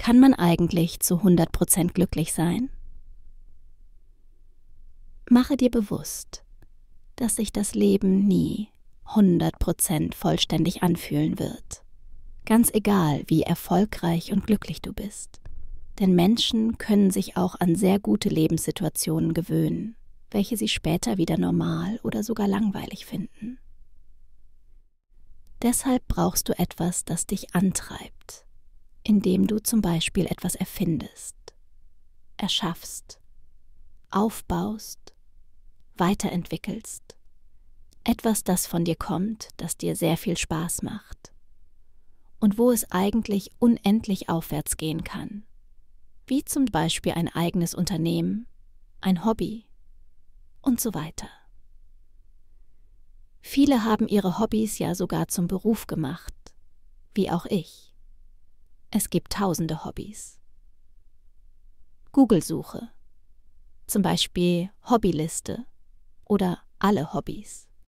kann man eigentlich zu 100% glücklich sein? Mache dir bewusst, dass sich das Leben nie 100% vollständig anfühlen wird. Ganz egal, wie erfolgreich und glücklich du bist. Denn Menschen können sich auch an sehr gute Lebenssituationen gewöhnen, welche sie später wieder normal oder sogar langweilig finden. Deshalb brauchst du etwas, das dich antreibt, indem du zum Beispiel etwas erfindest, erschaffst, aufbaust, weiterentwickelst. Etwas, das von dir kommt, das dir sehr viel Spaß macht. Und wo es eigentlich unendlich aufwärts gehen kann. Wie zum Beispiel ein eigenes Unternehmen, ein Hobby und so weiter. Viele haben ihre Hobbys ja sogar zum Beruf gemacht, wie auch ich. Es gibt tausende Hobbys. Google-Suche, zum Beispiel Hobbyliste oder alle Hobbys.